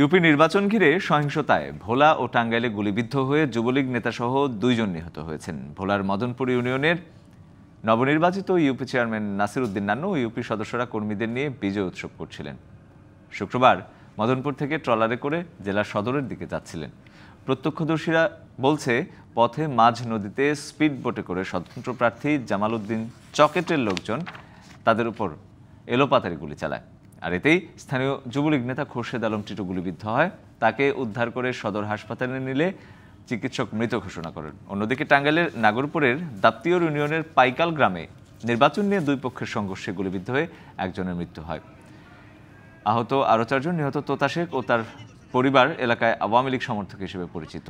UP নির্বাচন ঘিরে সহিংসতায় ভোলা ও টাঙ্গাইলে গুলিবিদ্ধ হয়ে যুবলীগ নেতাসহ দুইজন নিহত হয়েছেন ভোলার মদনপুর ইউনিয়নের নবনির্বাচিত UP chairman Nasir Uddin Nannu UP সদস্যরা কর্মীদের নিয়ে বিজয় উৎসব করছিলেন শুক্রবার মদনপুর থেকে ট্রলারে করে জেলা সদরের দিকে যাচ্ছিলেন প্রত্যক্ষদর্শীরা বলছে পথে মাঝ নদীতে স্পিড বোটে করে স্বতন্ত্র প্রার্থী জামাল উদ্দিন চকেটের লোকজন তাদের উপর এলোপাতারি গুলি চালায় আর এতেই স্থানীয় যুবলীগ নেতা খোরশেদ আলম টিটু গুলিবিদ্ধ হয় তাকে উদ্ধার করে সদর হাসপাতালে নিলে চিকিৎসক মৃত ঘোষণা করেন অন্যদিকে টাঙ্গাইলের নাগরপুরের দাপ্তীয় ইউনিয়নের পাইকাল গ্রামে নির্বাচন নিয়ে দুই পক্ষের সংঘর্ষে গুলিবিদ্ধ হয়ে একজনের মৃত্যু হয় আহত আরও চারজন নিহত তোতা শেখ ও তার পরিবার এলাকায় আওয়ামী লীগ সমর্থক হিসেবে পরিচিত